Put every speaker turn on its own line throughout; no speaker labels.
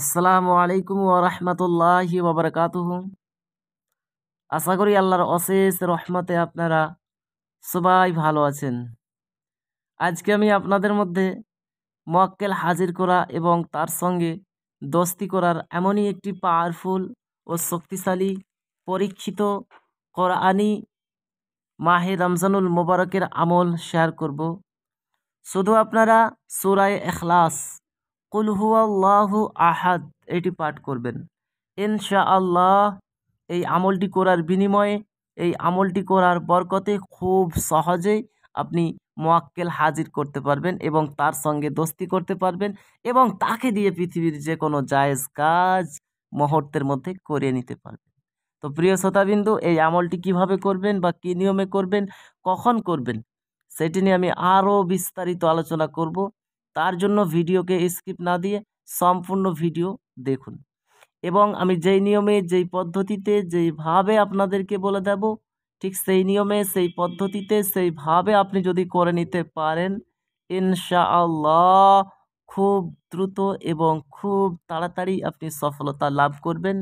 আসসালামু আলাইকুম ও ওরহমতুল্লাহি ওবরকাতুহ আশা করি আল্লাহর অশেষ রহমতে আপনারা সবাই ভালো আছেন আজকে আমি আপনাদের মধ্যে মক্কেল হাজির করা এবং তার সঙ্গে দোস্তি করার এমনই একটি পাওয়ারফুল ও শক্তিশালী পরীক্ষিত কোরআনি মাহে রমজানুল মোবারকের আমল শেয়ার করব শুধু আপনারা সুরায় এখলাস কুলহুয়াল্লাহু আহাদ এটি পাঠ করবেন ইনশা আল্লাহ এই আমলটি করার বিনিময়ে এই আমলটি করার বরকতে খুব সহজেই আপনি মোয়াক্কেল হাজির করতে পারবেন এবং তার সঙ্গে দোস্তি করতে পারবেন এবং তাকে দিয়ে পৃথিবীর যে কোনো জায়েজ কাজ মুহূর্তের মধ্যে করে নিতে পারবেন তো প্রিয় শ্রোতাবিন্দু এই আমলটি কিভাবে করবেন বা কী নিয়মে করবেন কখন করবেন সেটি নিয়ে আমি আরও বিস্তারিত আলোচনা করব তার জন্য ভিডিওকে স্কিপ না দিয়ে সম্পূর্ণ ভিডিও দেখুন এবং আমি যেই নিয়মে যেই পদ্ধতিতে যেইভাবে আপনাদেরকে বলে দেব ঠিক সেই নিয়মে সেই পদ্ধতিতে সেইভাবে আপনি যদি করে নিতে পারেন ইনশাআল্লাহ খুব দ্রুত এবং খুব তাড়াতাড়ি আপনি সফলতা লাভ করবেন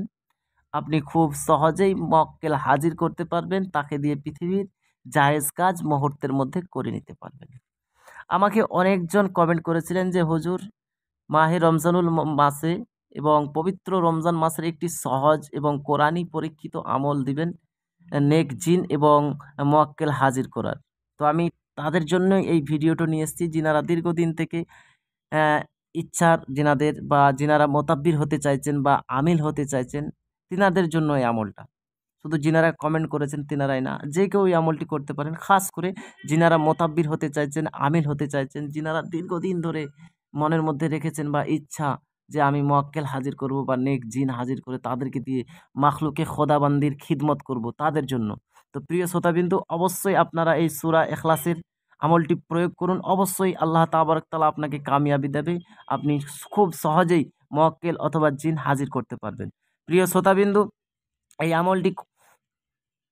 আপনি খুব সহজেই মক্কেল হাজির করতে পারবেন তাকে দিয়ে পৃথিবীর জায়েজ কাজ মুহূর্তের মধ্যে করে নিতে পারবেন আমাকে অনেকজন কমেন্ট করেছিলেন যে হুজুর মাহে রমজানুল মাসে এবং পবিত্র রমজান মাসের একটি সহজ এবং কোরআনি পরীক্ষিত আমল দিবেন নেক জিন এবং মোয়াক্কেল হাজির করার তো আমি তাদের জন্য এই ভিডিওটা নিয়ে এসেছি যিনারা দীর্ঘদিন থেকে ইচ্ছার যেনাদের বা যিনারা মোতাব্বির হতে চাইছেন বা আমিল হতে চাইছেন তিনাদের জন্য এই আমলটা শুধু যিনারা কমেন্ট করেছেন তেনারাই না যে কেউ এই আমলটি করতে পারেন খাস করে যিনারা মোতাব্বির হতে চাইছেন আমিল হতে চাইছেন যিনারা দীর্ঘদিন ধরে মনের মধ্যে রেখেছেন বা ইচ্ছা যে আমি মক্কেল হাজির করব বা নেক জিন হাজির করে তাদেরকে দিয়ে মাখলুকে খোদাবান্দির খিদমত করব তাদের জন্য তো প্রিয় শ্রোতাবিন্দু অবশ্যই আপনারা এই সুরা এখলাসের আমলটি প্রয়োগ করুন অবশ্যই আল্লাহ তাবারকতালা আপনাকে কামিয়াবি দেবে আপনি খুব সহজেই মক্কেল অথবা জিন হাজির করতে পারবেন প্রিয় শ্রোতাবিন্দু এই আমলটি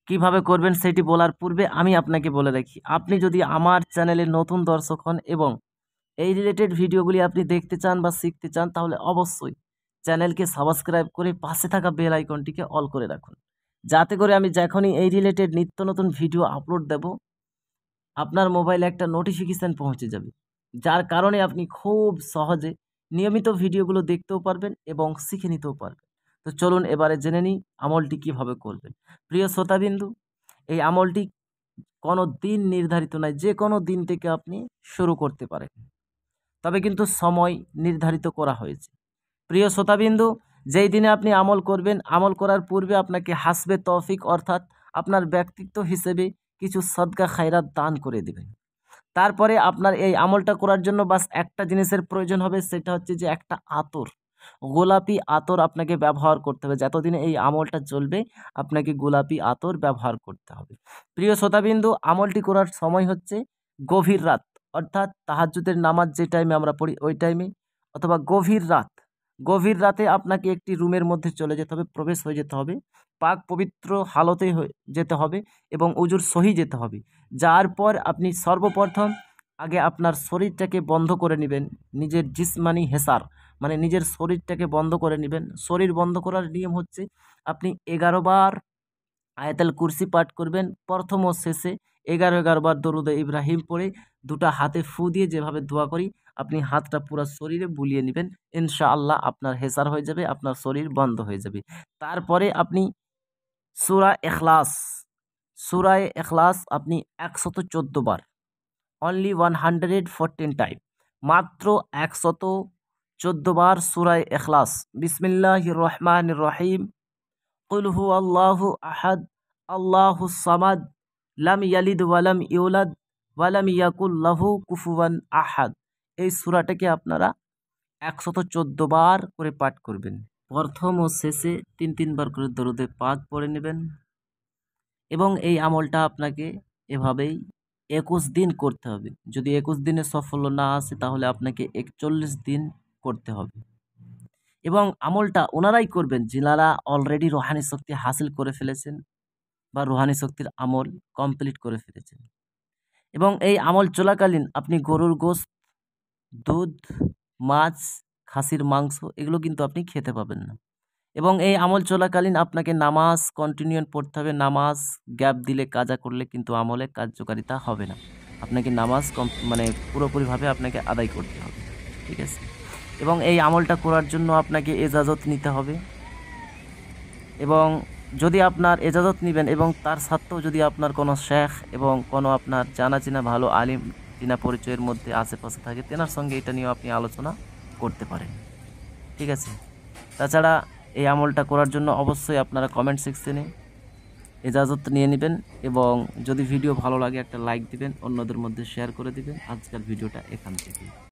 কিভাবে করবেন সেটি বলার পূর্বে আমি আপনাকে বলে রাখি আপনি যদি আমার চ্যানেলে নতুন দর্শক হন এবং এই রিলেটেড ভিডিওগুলি আপনি দেখতে চান বা শিখতে চান তাহলে অবশ্যই চ্যানেলকে সাবস্ক্রাইব করে পাশে থাকা বেল আইকনটিকে অল করে রাখুন যাতে করে আমি যখনই এই রিলেটেড নিত্য নতুন ভিডিও আপলোড দেব আপনার মোবাইলে একটা নোটিফিকেশান পৌঁছে যাবে যার কারণে আপনি খুব সহজে নিয়মিত ভিডিওগুলো দেখতেও পারবেন এবং শিখে নিতেও পারবেন তো চলুন এবারে জেনে নিই আমলটি কীভাবে করবেন প্রিয় শ্রোতাবিন্দু এই আমলটি কোনো দিন নির্ধারিত নয় যে কোনো দিন থেকে আপনি শুরু করতে পারেন তবে কিন্তু সময় নির্ধারিত করা হয়েছে প্রিয় শ্রোতাবিন্দু যেই দিনে আপনি আমল করবেন আমল করার পূর্বে আপনাকে হাসবে তৌফিক অর্থাৎ আপনার ব্যক্তিত্ব হিসেবে কিছু সদকা খায়রাত দান করে দেবেন তারপরে আপনার এই আমলটা করার জন্য বাস একটা জিনিসের প্রয়োজন হবে সেটা হচ্ছে যে একটা আতর গোলাপি আতর আপনাকে ব্যবহার করতে হবে যতদিন এই আমলটা চলবে আপনাকে গোলাপি আতর ব্যবহার করতে হবে প্রিয় শ্রোতাবিন্দু আমলটি করার সময় হচ্ছে গভীর রাত অর্থাৎ তাহাজুদের নামাজ যে টাইমে আমরা পড়ি ওই টাইমে অথবা গভীর রাত গভীর রাতে আপনাকে একটি রুমের মধ্যে চলে যেতে হবে প্রবেশ হয়ে যেতে হবে পাক পবিত্র হালতে যেতে হবে এবং উজুর সহি যেতে হবে যার পর আপনি সর্বপ্রথম আগে আপনার শরীরটাকে বন্ধ করে নেবেন নিজের জিসমানি হেসার মানে নিজের শরীরটাকে বন্ধ করে নেবেন শরীর বন্ধ করার নিয়ম হচ্ছে আপনি এগারো বার আয়াতাল কুরসি পাঠ করবেন প্রথম ও শেষে এগারো এগারো বার দরুদে ইব্রাহিম পড়ে দুটা হাতে ফু দিয়ে যেভাবে দোয়া করি আপনি হাতটা পুরো শরীরে বুলিয়ে নেবেন ইনশাআল্লাহ আপনার হেসার হয়ে যাবে আপনার শরীর বন্ধ হয়ে যাবে তারপরে আপনি সুরা এখলাস সুরায় এখলাস আপনি একশত চোদ্দো বার only one hundred fourteen time মাত্র একশত বার সুরায় এখলাস বিসমিল্লাহ রহমান রহিম কুলহু আল্লাহু আহাদ আল্লাহু সামাদ লাম ইয়ালিদ ওয়ালাম ইউলাদ ওয়ালাম ইয়াকুল্লাহু কুফুয়ান আহাদ এই সুরাটাকে আপনারা একশত বার করে পাঠ করবেন প্রথম ও শেষে তিন তিনবার করে দরুদে পাক পড়ে নেবেন এবং এই আমলটা আপনাকে এভাবেই একুশ দিন করতে হবে যদি একুশ দিনে সফল না আসে তাহলে আপনাকে একচল্লিশ দিন করতে হবে এবং আমলটা ওনারাই করবেন যেনারা অলরেডি রোহানি শক্তি হাসিল করে ফেলেছেন বা রোহানি শক্তির আমল কমপ্লিট করে ফেলেছেন এবং এই আমল চলাকালীন আপনি গরুর গোস্ত দুধ মাছ খাসির মাংস এগুলো কিন্তু আপনি খেতে পাবেন না এবং এই আমল চলাকালীন আপনাকে নামাজ কন্টিনিউন পড়তে হবে নামাজ গ্যাপ দিলে কাজা করলে কিন্তু আমলে কার্যকারিতা হবে না আপনাকে নামাজ কম মানে পুরোপুরিভাবে আপনাকে আদায় করতে হবে ঠিক আছে এবং এই আমলটা করার জন্য আপনাকে এজাজত নিতে হবে এবং যদি আপনার এজাজত নেবেন এবং তার সাথেও যদি আপনার কোনো শেখ এবং কোনো আপনার জানা চেনা ভালো আলিম চিনা পরিচয়ের মধ্যে আশেপাশে থাকে তেনার সঙ্গে এটা নিয়েও আপনি আলোচনা করতে পারেন ঠিক আছে তাছাড়া এই আমলটা করার জন্য অবশ্যই আপনারা কমেন্ট সেকশনে এজাজত নিয়ে নেবেন এবং যদি ভিডিও ভালো লাগে একটা লাইক দিবেন অন্যদের মধ্যে শেয়ার করে দিবেন আজকাল ভিডিওটা এখান থেকে